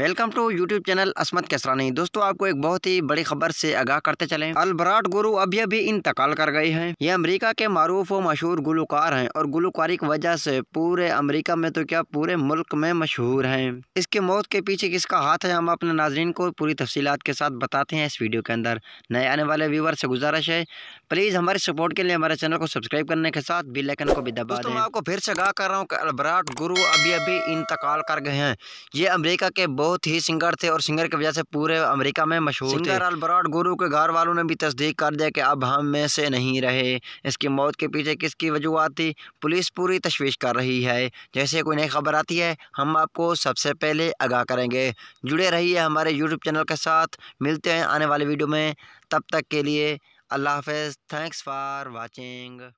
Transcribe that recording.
welcome to YouTube channel असमत कैसरानी दोस्तों आपको एक बहुत ही बड़ी खबर से आगाह करते चलें अलबराट गुरु अभी अभी इंतकाल कर गए हैं ये अमेरिका के मरूफ व मशहूर गुलकार हैं और गुलकारी की वजह से पूरे अमेरिका में तो क्या पूरे मुल्क में मशहूर हैं इसके मौत के पीछे किसका हाथ है हम अपने नाजरन को पूरी तफसीत के साथ बताते हैं इस वीडियो के अंदर नए आने वाले व्यूवर से गुजारिश है प्लीज़ हमारे सपोर्ट के लिए हमारे चैनल को सब्सक्राइब करने के साथ बिल को भी दबा दें आपको फिर से आगाह कर रहा हूँ कि गुरु अभी अभी इंतकाल कर गए हैं ये अमरीका के बहुत ही सिंगर थे और सिंगर की वजह से पूरे अमेरिका में मशहूर सिंगर अल्बर्ट गुरु के घर वालों ने भी तस्दीक कर दिया कि अब हम में से नहीं रहे इसकी मौत के पीछे किसकी वजूहत थी पुलिस पूरी तशवीश कर रही है जैसे कोई नई खबर आती है हम आपको सबसे पहले आगाह करेंगे जुड़े रहिए हमारे यूट्यूब चैनल के साथ मिलते हैं आने वाले वीडियो में तब तक के लिए अल्लाह हाफ थैंक्स फॉर वॉचिंग